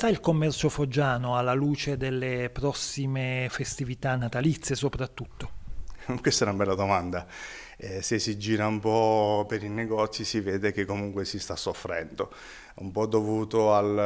sta il commercio foggiano alla luce delle prossime festività natalizie soprattutto? Questa è una bella domanda. Eh, se si gira un po' per i negozi si vede che comunque si sta soffrendo, un po' dovuto al,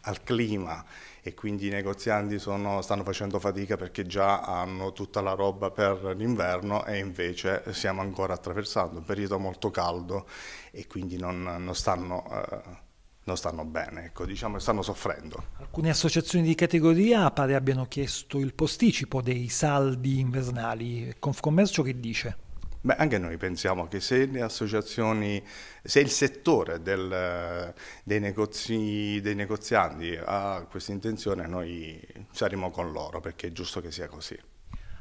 al clima e quindi i negozianti sono, stanno facendo fatica perché già hanno tutta la roba per l'inverno e invece stiamo ancora attraversando un periodo molto caldo e quindi non, non stanno... Eh, non stanno bene, ecco, diciamo, stanno soffrendo. Alcune associazioni di categoria pare abbiano chiesto il posticipo dei saldi invernali. Confcommercio che dice? Beh, anche noi pensiamo che se le associazioni, se il settore del, dei, negozi, dei negozianti ha questa intenzione, noi saremo con loro perché è giusto che sia così.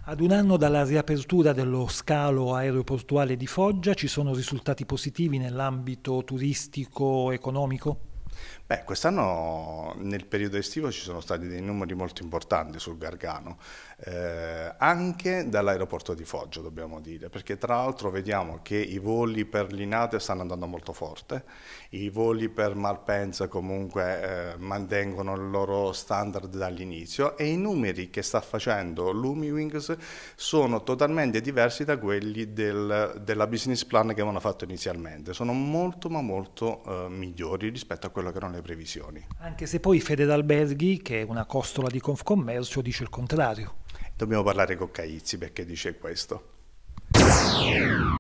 Ad un anno dalla riapertura dello scalo aeroportuale di Foggia ci sono risultati positivi nell'ambito turistico-economico? Beh, quest'anno nel periodo estivo ci sono stati dei numeri molto importanti sul Gargano, eh, anche dall'aeroporto di Foggia, dobbiamo dire, perché tra l'altro vediamo che i voli per Linate stanno andando molto forte, i voli per Malpensa comunque eh, mantengono il loro standard dall'inizio e i numeri che sta facendo l'UmiWings sono totalmente diversi da quelli del, della business plan che avevano fatto inizialmente, sono molto ma molto eh, migliori rispetto a quello che erano le previsioni. Anche se poi Federalberghi, che è una costola di Confcommercio, dice il contrario. Dobbiamo parlare con Caizzi perché dice questo.